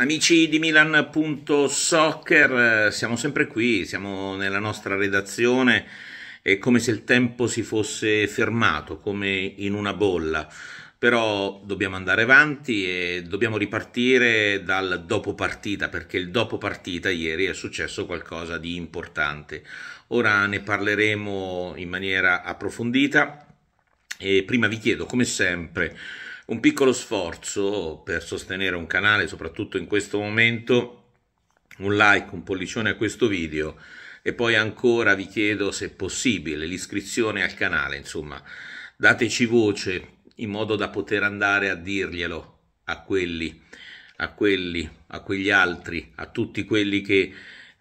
Amici di Milan.soccer, eh, siamo sempre qui, siamo nella nostra redazione, è come se il tempo si fosse fermato, come in una bolla, però dobbiamo andare avanti e dobbiamo ripartire dal dopo partita, perché il dopo partita ieri è successo qualcosa di importante. Ora ne parleremo in maniera approfondita e prima vi chiedo, come sempre, un piccolo sforzo per sostenere un canale, soprattutto in questo momento, un like, un pollicione a questo video e poi ancora vi chiedo se possibile l'iscrizione al canale, insomma, dateci voce in modo da poter andare a dirglielo a quelli, a quelli, a quegli altri, a tutti quelli che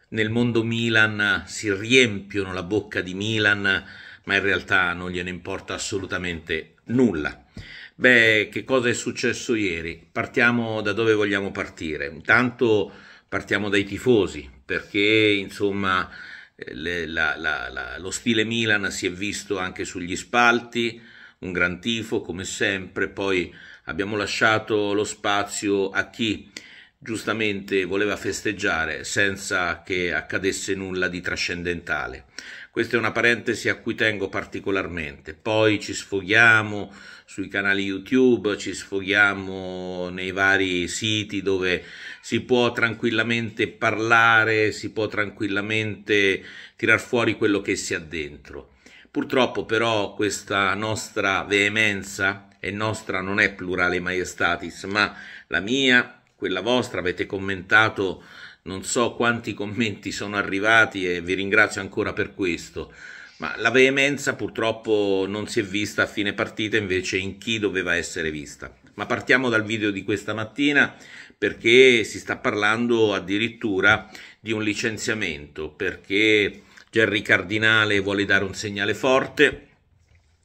nel mondo Milan si riempiono la bocca di Milan, ma in realtà non gliene importa assolutamente nulla. Beh, che cosa è successo ieri? Partiamo da dove vogliamo partire. Intanto partiamo dai tifosi, perché insomma eh, le, la, la, la, lo stile Milan si è visto anche sugli spalti, un gran tifo come sempre, poi abbiamo lasciato lo spazio a chi giustamente voleva festeggiare senza che accadesse nulla di trascendentale. Questa è una parentesi a cui tengo particolarmente. Poi ci sfoghiamo sui canali YouTube, ci sfoghiamo nei vari siti dove si può tranquillamente parlare, si può tranquillamente tirar fuori quello che si ha dentro. Purtroppo però questa nostra veemenza, e nostra non è plurale maestatis, ma la mia quella vostra, avete commentato non so quanti commenti sono arrivati e vi ringrazio ancora per questo. Ma la veemenza purtroppo non si è vista a fine partita, invece in chi doveva essere vista. Ma partiamo dal video di questa mattina perché si sta parlando addirittura di un licenziamento, perché Gerry Cardinale vuole dare un segnale forte,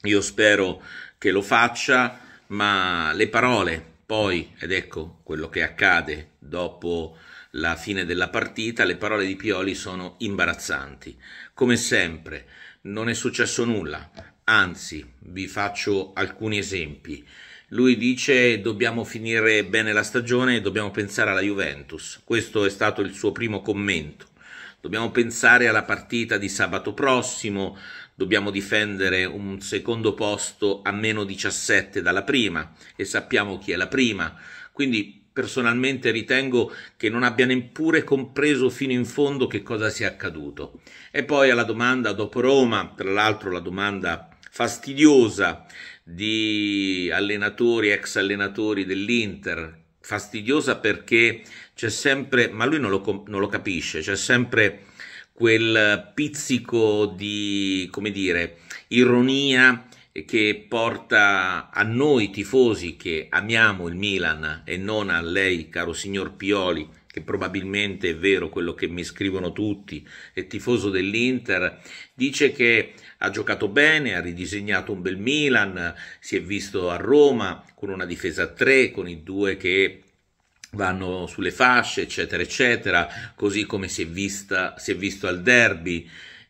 io spero che lo faccia, ma le parole poi, ed ecco quello che accade dopo la fine della partita, le parole di Pioli sono imbarazzanti. Come sempre, non è successo nulla, anzi, vi faccio alcuni esempi. Lui dice dobbiamo finire bene la stagione e dobbiamo pensare alla Juventus. Questo è stato il suo primo commento. Dobbiamo pensare alla partita di sabato prossimo, dobbiamo difendere un secondo posto a meno 17 dalla prima e sappiamo chi è la prima. Quindi personalmente ritengo che non abbia neppure compreso fino in fondo che cosa sia accaduto. E poi alla domanda dopo Roma, tra l'altro la domanda fastidiosa di allenatori, ex allenatori dell'Inter, fastidiosa perché c'è sempre, ma lui non lo, non lo capisce, c'è sempre quel pizzico di, come dire, ironia che porta a noi tifosi che amiamo il Milan e non a lei, caro signor Pioli, che probabilmente è vero quello che mi scrivono tutti, è tifoso dell'Inter, dice che ha giocato bene, ha ridisegnato un bel Milan, si è visto a Roma con una difesa a 3, con i due che vanno sulle fasce, eccetera, eccetera, così come si è, vista, si è visto al derby.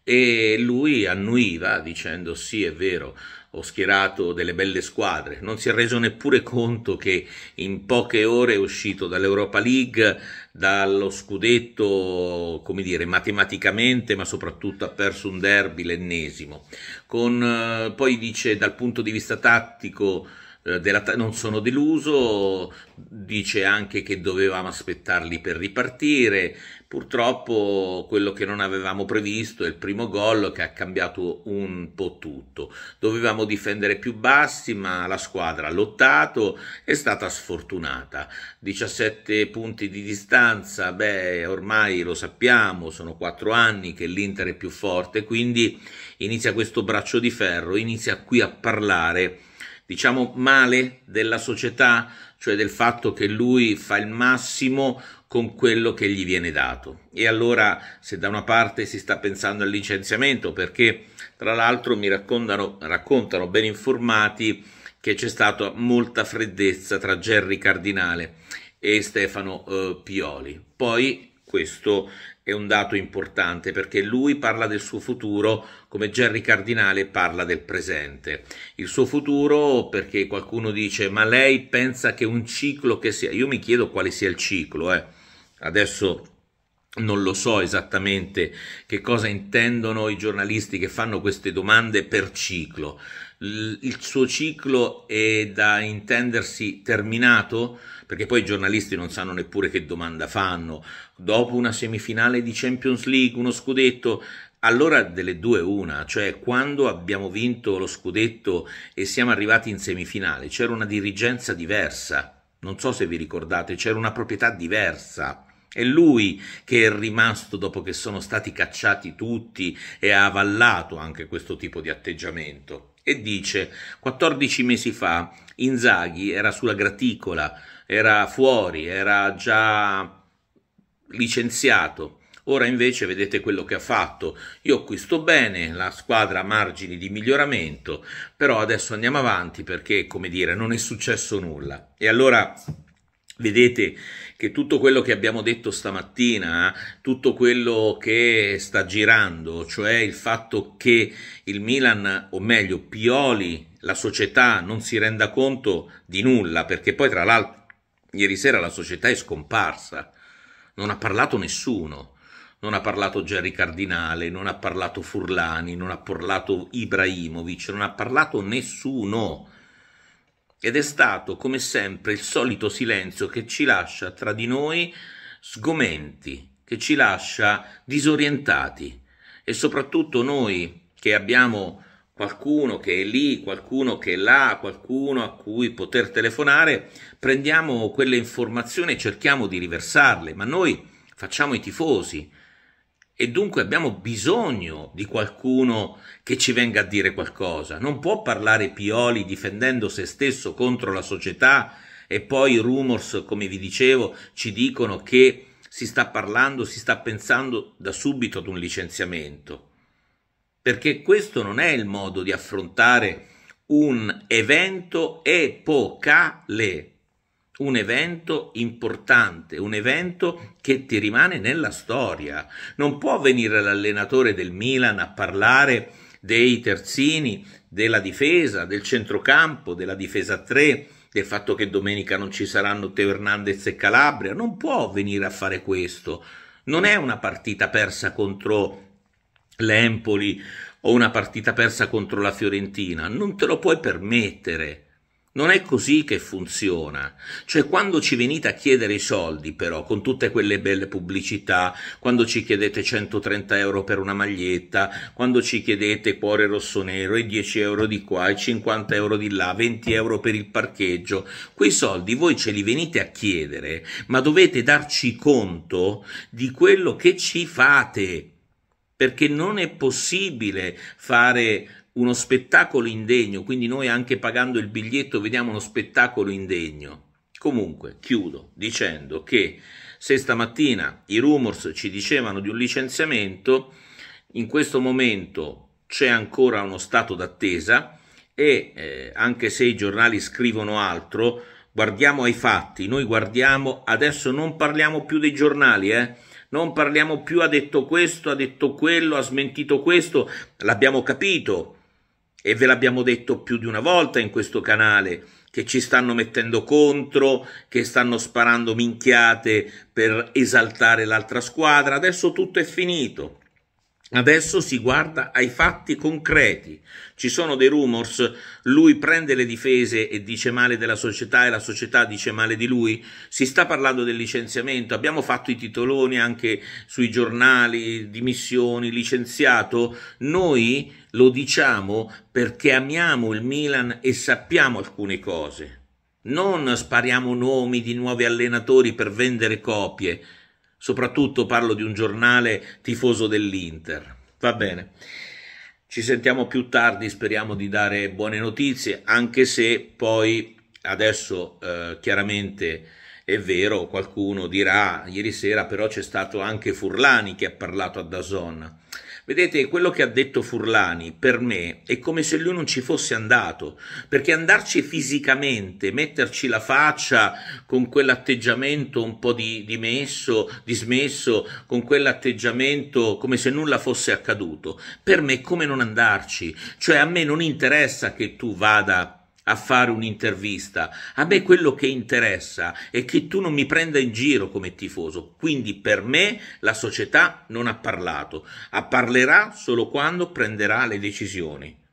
E lui annuiva dicendo sì, è vero, ho schierato delle belle squadre. Non si è reso neppure conto che in poche ore è uscito dall'Europa League, dallo scudetto, come dire, matematicamente, ma soprattutto ha perso un derby, l'ennesimo. Con, eh, poi dice dal punto di vista tattico eh, della, non sono deluso, dice anche che dovevamo aspettarli per ripartire, purtroppo quello che non avevamo previsto è il primo gol che ha cambiato un po' tutto, dovevamo difendere più bassi ma la squadra ha lottato, è stata sfortunata, 17 punti di distanza, beh ormai lo sappiamo, sono 4 anni che l'Inter è più forte, quindi inizia questo braccio di ferro, inizia qui a parlare diciamo male della società, cioè del fatto che lui fa il massimo con quello che gli viene dato. E allora se da una parte si sta pensando al licenziamento, perché tra l'altro mi raccontano, raccontano ben informati che c'è stata molta freddezza tra Gerry Cardinale e Stefano eh, Pioli. Poi questo è un dato importante perché lui parla del suo futuro come Gerry Cardinale parla del presente. Il suo futuro perché qualcuno dice ma lei pensa che un ciclo che sia, io mi chiedo quale sia il ciclo, eh. adesso non lo so esattamente che cosa intendono i giornalisti che fanno queste domande per ciclo. Il suo ciclo è da intendersi terminato? Perché poi i giornalisti non sanno neppure che domanda fanno. Dopo una semifinale di Champions League, uno scudetto, allora delle due una, cioè quando abbiamo vinto lo scudetto e siamo arrivati in semifinale, c'era una dirigenza diversa. Non so se vi ricordate, c'era una proprietà diversa è lui che è rimasto dopo che sono stati cacciati tutti e ha avallato anche questo tipo di atteggiamento. E dice, 14 mesi fa Inzaghi era sulla graticola, era fuori, era già licenziato. Ora invece vedete quello che ha fatto. Io qui sto bene, la squadra ha margini di miglioramento, però adesso andiamo avanti perché, come dire, non è successo nulla. E allora Vedete che tutto quello che abbiamo detto stamattina, eh, tutto quello che sta girando, cioè il fatto che il Milan, o meglio Pioli, la società non si renda conto di nulla, perché poi tra l'altro ieri sera la società è scomparsa, non ha parlato nessuno, non ha parlato Gerry Cardinale, non ha parlato Furlani, non ha parlato Ibrahimovic, non ha parlato nessuno ed è stato come sempre il solito silenzio che ci lascia tra di noi sgomenti, che ci lascia disorientati e soprattutto noi che abbiamo qualcuno che è lì, qualcuno che è là, qualcuno a cui poter telefonare, prendiamo quelle informazioni e cerchiamo di riversarle, ma noi facciamo i tifosi, e dunque abbiamo bisogno di qualcuno che ci venga a dire qualcosa. Non può parlare Pioli difendendo se stesso contro la società e poi i rumors, come vi dicevo, ci dicono che si sta parlando, si sta pensando da subito ad un licenziamento. Perché questo non è il modo di affrontare un evento epocale un evento importante, un evento che ti rimane nella storia. Non può venire l'allenatore del Milan a parlare dei terzini, della difesa, del centrocampo, della difesa 3, del fatto che domenica non ci saranno Teo Hernandez e Calabria. Non può venire a fare questo. Non è una partita persa contro l'Empoli o una partita persa contro la Fiorentina. Non te lo puoi permettere non è così che funziona. Cioè quando ci venite a chiedere i soldi però, con tutte quelle belle pubblicità, quando ci chiedete 130 euro per una maglietta, quando ci chiedete cuore rosso nero e 10 euro di qua e 50 euro di là, 20 euro per il parcheggio, quei soldi voi ce li venite a chiedere, ma dovete darci conto di quello che ci fate. Perché non è possibile fare uno spettacolo indegno, quindi noi anche pagando il biglietto vediamo uno spettacolo indegno. Comunque, chiudo dicendo che se stamattina i rumors ci dicevano di un licenziamento, in questo momento c'è ancora uno stato d'attesa e eh, anche se i giornali scrivono altro, guardiamo ai fatti, noi guardiamo, adesso non parliamo più dei giornali, eh? non parliamo più ha detto questo, ha detto quello, ha smentito questo, l'abbiamo capito, e ve l'abbiamo detto più di una volta in questo canale che ci stanno mettendo contro, che stanno sparando minchiate per esaltare l'altra squadra, adesso tutto è finito. Adesso si guarda ai fatti concreti. Ci sono dei rumors, lui prende le difese e dice male della società e la società dice male di lui. Si sta parlando del licenziamento, abbiamo fatto i titoloni anche sui giornali, dimissioni, licenziato. Noi lo diciamo perché amiamo il Milan e sappiamo alcune cose. Non spariamo nomi di nuovi allenatori per vendere copie. Soprattutto parlo di un giornale tifoso dell'Inter. Va bene. Ci sentiamo più tardi, speriamo di dare buone notizie, anche se poi adesso eh, chiaramente è vero, qualcuno dirà ah, ieri sera però c'è stato anche Furlani che ha parlato a Dazon. Vedete, quello che ha detto Furlani per me è come se lui non ci fosse andato, perché andarci fisicamente, metterci la faccia con quell'atteggiamento un po' di, dimesso, dismesso, con quell'atteggiamento come se nulla fosse accaduto, per me è come non andarci, cioè a me non interessa che tu vada a fare un'intervista. A me quello che interessa è che tu non mi prenda in giro come tifoso. Quindi per me la società non ha parlato, parlerà solo quando prenderà le decisioni.